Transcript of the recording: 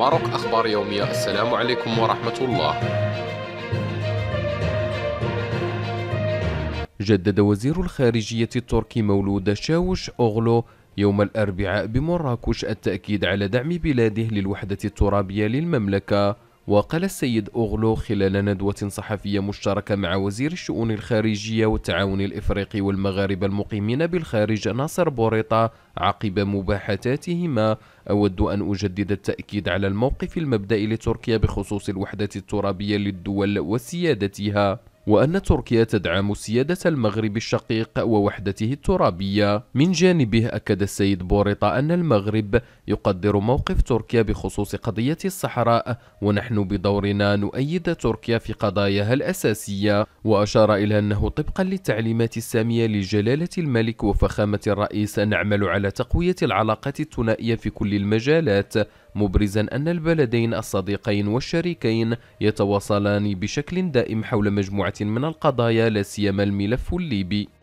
ماروك أخبار يومية السلام عليكم ورحمة الله جدد وزير الخارجية التركي مولود شاوش أوغلو يوم الأربعاء بمراكش التأكيد على دعم بلاده للوحدة الترابية للمملكة وقال السيد أوغلو خلال ندوة صحفية مشتركة مع وزير الشؤون الخارجية والتعاون الإفريقي والمغاربة المقيمين بالخارج ناصر بوريطة عقب مباحثاتهما أود أن أجدد التأكيد على الموقف المبدئي لتركيا بخصوص الوحدة الترابية للدول وسيادتها وأن تركيا تدعم سيادة المغرب الشقيق ووحدته الترابية من جانبه أكد السيد بوريطة أن المغرب يقدر موقف تركيا بخصوص قضية الصحراء ونحن بدورنا نؤيد تركيا في قضاياها الأساسية وأشار إلى أنه طبقا للتعليمات السامية لجلالة الملك وفخامة الرئيس نعمل على تقوية العلاقات الثنائية في كل المجالات مبرزا أن البلدين الصديقين والشريكين يتواصلان بشكل دائم حول مجموعة من القضايا لا سيما الملف الليبي